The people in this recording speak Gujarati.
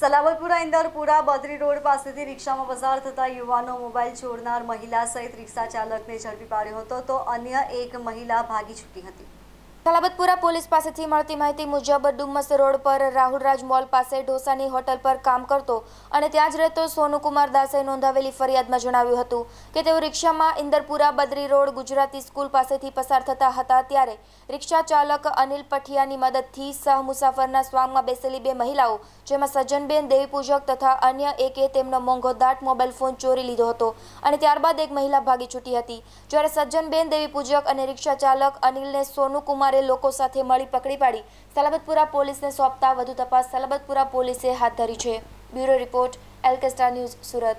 સલાવતપુરા ઇન્દરપુરા બદ્રી રોડ પાસેથી રિક્ષામાં પસાર થતા યુવાનો મોબાઈલ છોડનાર મહિલા સહિત રિક્ષા ચાલકને ઝડપી પાડ્યો હતો તો અન્ય એક મહિલા ભાગી છૂટી હતી કલાબતપુરા પોલીસ પાસેથી મળતી માહિતી મુજબ ડુમ્મસ રોડ પર રાહુલરાજ મોલ પાસે ઢોસાની હોટલ પર કામ કરતો અને ત્યાં જ રહેતો સોનુકુમાર દાસે નોંધાવેલી ફરિયાદમાં જણાવ્યું હતું કે તેઓ રિક્ષામાં ઇન્દરપુરા બદરી રોડ ગુજરાતી સ્કૂલ પાસેથી પસાર થતા હતા ત્યારે રિક્ષા ચાલક અનિલ પઠિયાની મદદથી સહ મુસાફરના સ્વામમાં બેસેલી બે મહિલાઓ જેમાં સજ્જનબેન દેવીપૂજક તથા અન્ય એકે તેમનો મોંઘો દાટ મોબાઈલ ફોન ચોરી લીધો હતો અને ત્યારબાદ એક મહિલા ભાગી છૂટી હતી જ્યારે સજ્જનબેન દેવીપૂજક અને રિક્ષા ચાલક અનિલને સોનુકુમાર મારેલ લોકો સાથે મળી પકડી પાડી સલાબતપુરા પોલીસને સોંપતા વધુ તપાસ સલાબતપુરા પોલીસે હાથ ધરી છે બ્યુરો રિપોર્ટ એલકેસ્ટા ન્યૂઝ સુરત